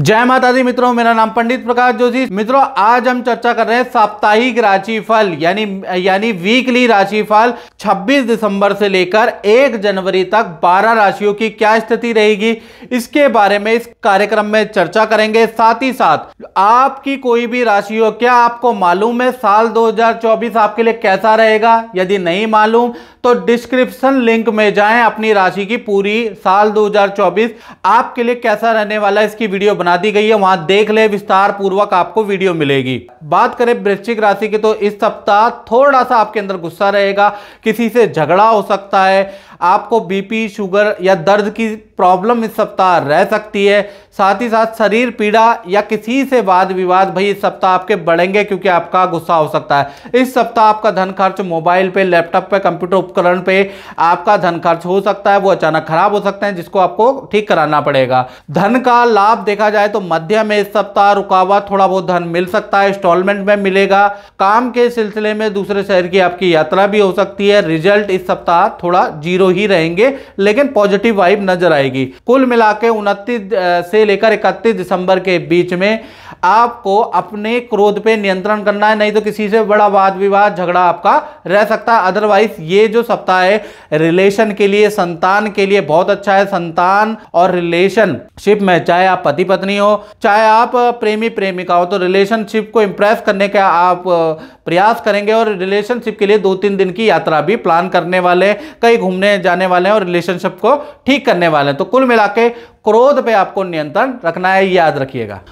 जय माता दी मित्रों मेरा नाम पंडित प्रकाश जोशी मित्रों आज हम चर्चा कर रहे हैं साप्ताहिक राशिफल यानी यानी वीकली राशिफल 26 दिसंबर से लेकर 1 जनवरी तक 12 राशियों की क्या स्थिति रहेगी इसके बारे में इस कार्यक्रम में चर्चा करेंगे साथ ही साथ आपकी कोई भी राशि हो क्या आपको मालूम है साल 2024 आपके लिए कैसा रहेगा यदि नहीं मालूम तो डिस्क्रिप्शन लिंक में जाए अपनी राशि की पूरी साल दो आपके लिए कैसा रहने वाला इसकी वीडियो बना दी गई है वहां देख ले विस्तार पूर्वक आपको वीडियो मिलेगी बात करें वृश्चिक राशि की तो इस सप्ताह थोड़ा सा आपके अंदर गुस्सा रहेगा किसी से झगड़ा हो सकता है आपको बीपी शुगर या दर्द की प्रॉब्लम इस सप्ताह रह सकती है साथ ही साथ शरीर पीड़ा या किसी से वाद विवाद भाई इस सप्ताह आपके बढ़ेंगे क्योंकि आपका गुस्सा हो सकता है इस सप्ताह आपका धन खर्च मोबाइल पे लैपटॉप पे कंप्यूटर उपकरण पे आपका धन खर्च हो सकता है वो अचानक खराब हो सकते हैं जिसको आपको ठीक कराना पड़ेगा धन का लाभ देखा जाए तो मध्य में इस सप्ताह रुकावट थोड़ा बहुत धन मिल सकता है इंस्टॉलमेंट में मिलेगा काम के सिलसिले में दूसरे शहर की आपकी यात्रा भी हो सकती है रिजल्ट इस सप्ताह थोड़ा जीरो ही रहेंगे लेकिन पॉजिटिव वाइब नजर आएगी जाएगी कुल मिला के से लेकर इकतीस दिसंबर के बीच में आपको अपने क्रोध पे नियंत्रण करना है नहीं तो किसी से बड़ा वाद विवाद झगड़ा आपका रह सकता है अदरवाइज ये जो सप्ताह है रिलेशन के लिए संतान के लिए बहुत अच्छा है संतान और रिलेशनशिप में चाहे आप पति पत्नी हो चाहे आप प्रेमी प्रेमिका हो तो रिलेशनशिप को इंप्रेस करने का आप प्रयास करेंगे और रिलेशनशिप के लिए दो तीन दिन की यात्रा भी प्लान करने वाले कहीं घूमने जाने वाले हैं और रिलेशनशिप को ठीक करने वाले तो कुल मिला के क्रोध पे आपको नियंत्रण रखना है याद रखिएगा